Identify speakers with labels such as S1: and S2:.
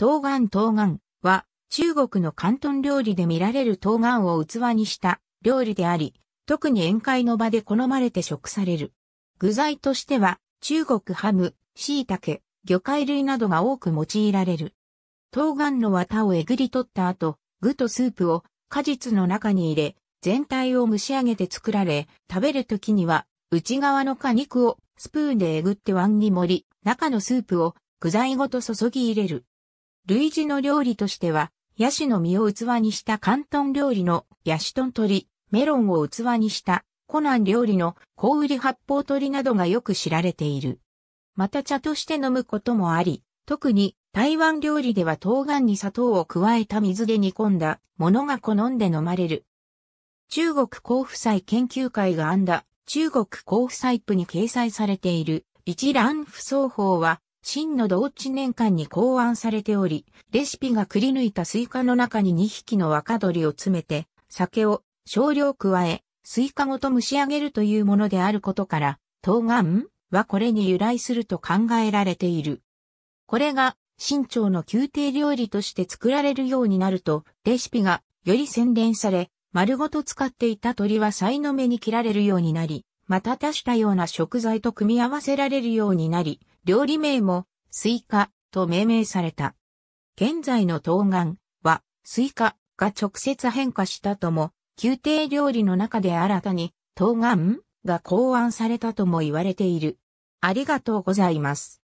S1: 冬瓜冬瓜は中国の広東料理で見られる冬瓜を器にした料理であり、特に宴会の場で好まれて食される。具材としては中国ハム、椎茸、魚介類などが多く用いられる。冬瓜の綿をえぐり取った後、具とスープを果実の中に入れ、全体を蒸し上げて作られ、食べる時には内側の果肉をスプーンでえぐって椀に盛り、中のスープを具材ごと注ぎ入れる。類似の料理としては、ヤシの実を器にした広東料理のヤシトン鳥、メロンを器にしたコナン料理の小売八方鳥などがよく知られている。また茶として飲むこともあり、特に台湾料理では冬瓜に砂糖を加えた水で煮込んだものが好んで飲まれる。中国交付祭研究会が編んだ中国交付祭譜に掲載されている一覧不奏法は真の同知年間に考案されており、レシピがくり抜いたスイカの中に2匹の若鳥を詰めて、酒を少量加え、スイカごと蒸し上げるというものであることから、冬瓜はこれに由来すると考えられている。これが、清朝の宮廷料理として作られるようになると、レシピがより洗練され、丸ごと使っていた鳥は才能の目に切られるようになり、また多種多様な食材と組み合わせられるようになり、料理名もスイカと命名された。現在の冬瓜はスイカが直接変化したとも、宮廷料理の中で新たに冬瓜が考案されたとも言われている。ありがとうございます。